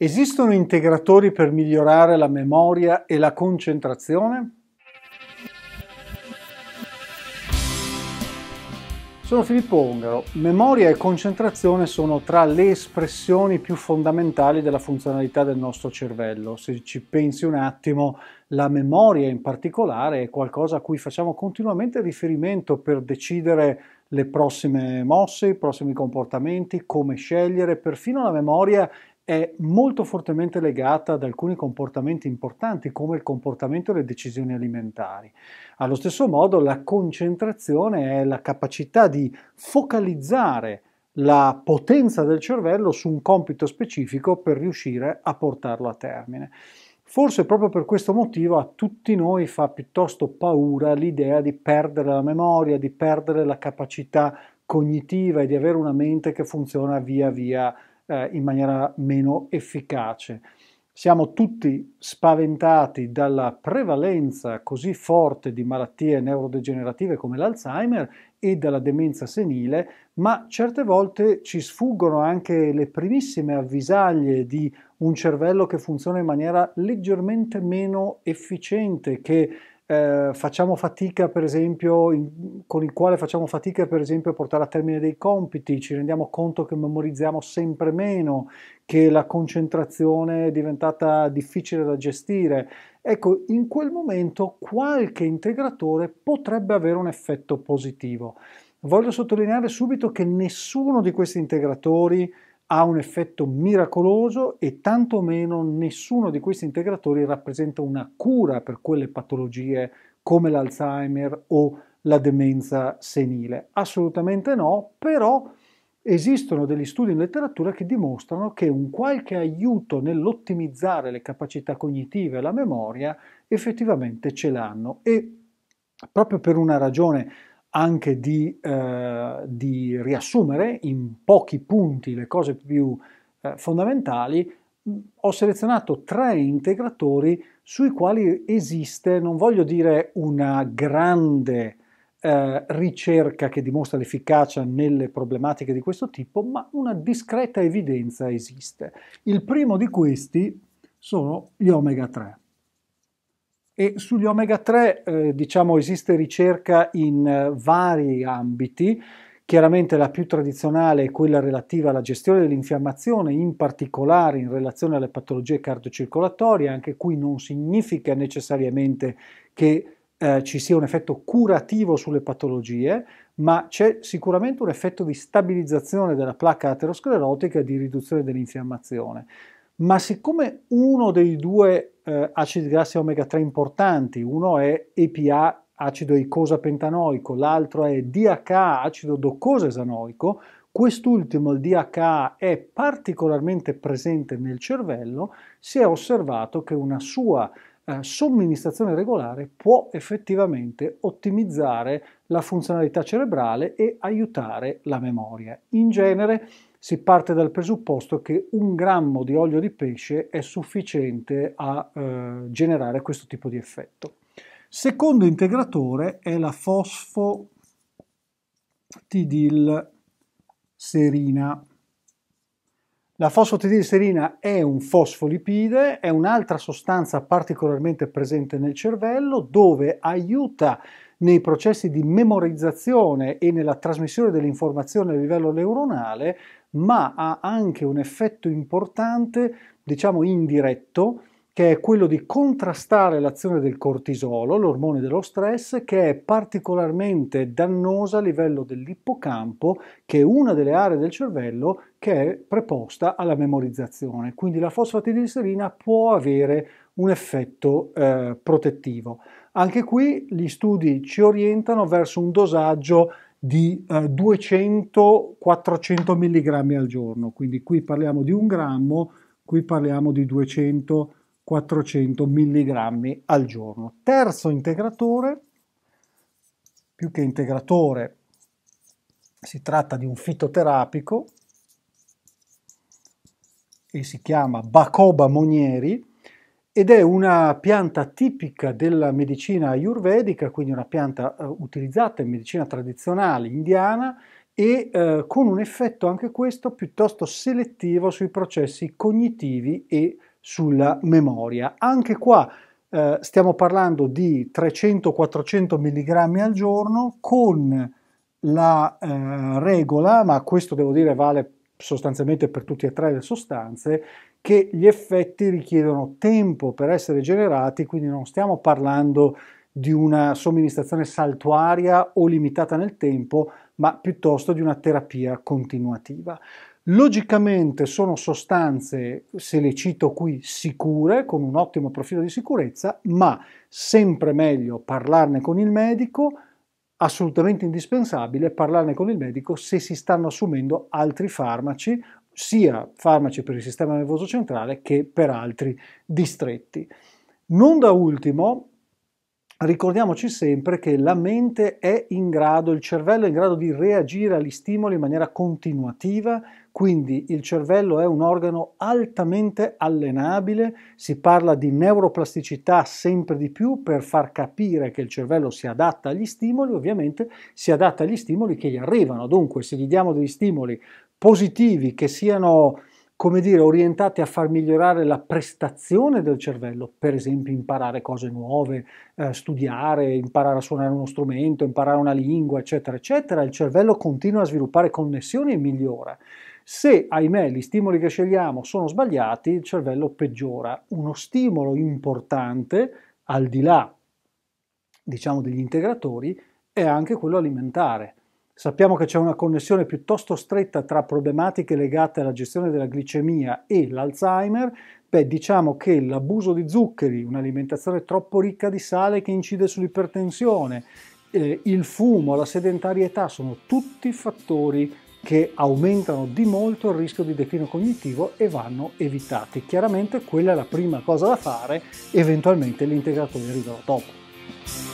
Esistono integratori per migliorare la memoria e la concentrazione? Sono Filippo Ungaro. Memoria e concentrazione sono tra le espressioni più fondamentali della funzionalità del nostro cervello. Se ci pensi un attimo, la memoria in particolare è qualcosa a cui facciamo continuamente riferimento per decidere le prossime mosse, i prossimi comportamenti, come scegliere, perfino la memoria è molto fortemente legata ad alcuni comportamenti importanti come il comportamento e le decisioni alimentari. Allo stesso modo la concentrazione è la capacità di focalizzare la potenza del cervello su un compito specifico per riuscire a portarlo a termine. Forse proprio per questo motivo a tutti noi fa piuttosto paura l'idea di perdere la memoria, di perdere la capacità cognitiva e di avere una mente che funziona via via eh, in maniera meno efficace. Siamo tutti spaventati dalla prevalenza così forte di malattie neurodegenerative come l'Alzheimer e dalla demenza senile, ma certe volte ci sfuggono anche le primissime avvisaglie di un cervello che funziona in maniera leggermente meno efficiente, che eh, facciamo fatica per esempio in, con il quale facciamo fatica per esempio a portare a termine dei compiti, ci rendiamo conto che memorizziamo sempre meno, che la concentrazione è diventata difficile da gestire. Ecco, in quel momento qualche integratore potrebbe avere un effetto positivo. Voglio sottolineare subito che nessuno di questi integratori ha un effetto miracoloso e tantomeno nessuno di questi integratori rappresenta una cura per quelle patologie come l'Alzheimer o la demenza senile. Assolutamente no, però esistono degli studi in letteratura che dimostrano che un qualche aiuto nell'ottimizzare le capacità cognitive e la memoria effettivamente ce l'hanno e proprio per una ragione anche di, eh, di, riassumere in pochi punti le cose più eh, fondamentali, ho selezionato tre integratori sui quali esiste, non voglio dire una grande eh, ricerca che dimostra l'efficacia nelle problematiche di questo tipo, ma una discreta evidenza esiste. Il primo di questi sono gli omega 3. E sugli omega 3 eh, diciamo esiste ricerca in eh, vari ambiti, chiaramente la più tradizionale è quella relativa alla gestione dell'infiammazione, in particolare in relazione alle patologie cardiocircolatorie, anche qui non significa necessariamente che eh, ci sia un effetto curativo sulle patologie, ma c'è sicuramente un effetto di stabilizzazione della placca aterosclerotica e di riduzione dell'infiammazione ma siccome uno dei due eh, acidi grassi omega 3 importanti, uno è EPA, acido icosapentanoico, l'altro è DHA, acido doccosaesanoico, quest'ultimo, il DHA, è particolarmente presente nel cervello, si è osservato che una sua eh, somministrazione regolare può effettivamente ottimizzare la funzionalità cerebrale e aiutare la memoria. In genere si parte dal presupposto che un grammo di olio di pesce è sufficiente a eh, generare questo tipo di effetto. Secondo integratore è la fosfotidil serina. La fosfotidilserina è un fosfolipide, è un'altra sostanza particolarmente presente nel cervello dove aiuta nei processi di memorizzazione e nella trasmissione dell'informazione a livello neuronale, ma ha anche un effetto importante, diciamo indiretto, che è quello di contrastare l'azione del cortisolo, l'ormone dello stress, che è particolarmente dannosa a livello dell'ippocampo, che è una delle aree del cervello che è preposta alla memorizzazione. Quindi la fosfatidilserina può avere un effetto eh, protettivo. Anche qui gli studi ci orientano verso un dosaggio di eh, 200-400 mg al giorno, quindi qui parliamo di un grammo, qui parliamo di 200-400 mg al giorno. Terzo integratore, più che integratore, si tratta di un fitoterapico e si chiama Bacoba Monieri ed è una pianta tipica della medicina ayurvedica, quindi una pianta eh, utilizzata in medicina tradizionale indiana e eh, con un effetto anche questo piuttosto selettivo sui processi cognitivi e sulla memoria. Anche qua eh, stiamo parlando di 300-400 mg al giorno con la eh, regola, ma questo devo dire vale sostanzialmente per tutti e tre le sostanze, che gli effetti richiedono tempo per essere generati, quindi non stiamo parlando di una somministrazione saltuaria o limitata nel tempo, ma piuttosto di una terapia continuativa. Logicamente sono sostanze, se le cito qui, sicure, con un ottimo profilo di sicurezza, ma sempre meglio parlarne con il medico, assolutamente indispensabile parlarne con il medico se si stanno assumendo altri farmaci, sia farmaci per il sistema nervoso centrale che per altri distretti. Non da ultimo, ricordiamoci sempre che la mente è in grado, il cervello è in grado di reagire agli stimoli in maniera continuativa, quindi il cervello è un organo altamente allenabile, si parla di neuroplasticità sempre di più per far capire che il cervello si adatta agli stimoli, ovviamente si adatta agli stimoli che gli arrivano, dunque se gli diamo degli stimoli positivi che siano come dire, orientate a far migliorare la prestazione del cervello, per esempio imparare cose nuove, eh, studiare, imparare a suonare uno strumento, imparare una lingua, eccetera, eccetera, il cervello continua a sviluppare connessioni e migliora. Se, ahimè, gli stimoli che scegliamo sono sbagliati, il cervello peggiora. Uno stimolo importante, al di là, diciamo, degli integratori, è anche quello alimentare. Sappiamo che c'è una connessione piuttosto stretta tra problematiche legate alla gestione della glicemia e l'Alzheimer. Beh, diciamo che l'abuso di zuccheri, un'alimentazione troppo ricca di sale che incide sull'ipertensione, eh, il fumo, la sedentarietà sono tutti fattori che aumentano di molto il rischio di declino cognitivo e vanno evitati. Chiaramente quella è la prima cosa da fare, eventualmente l'integratore arriverà dopo.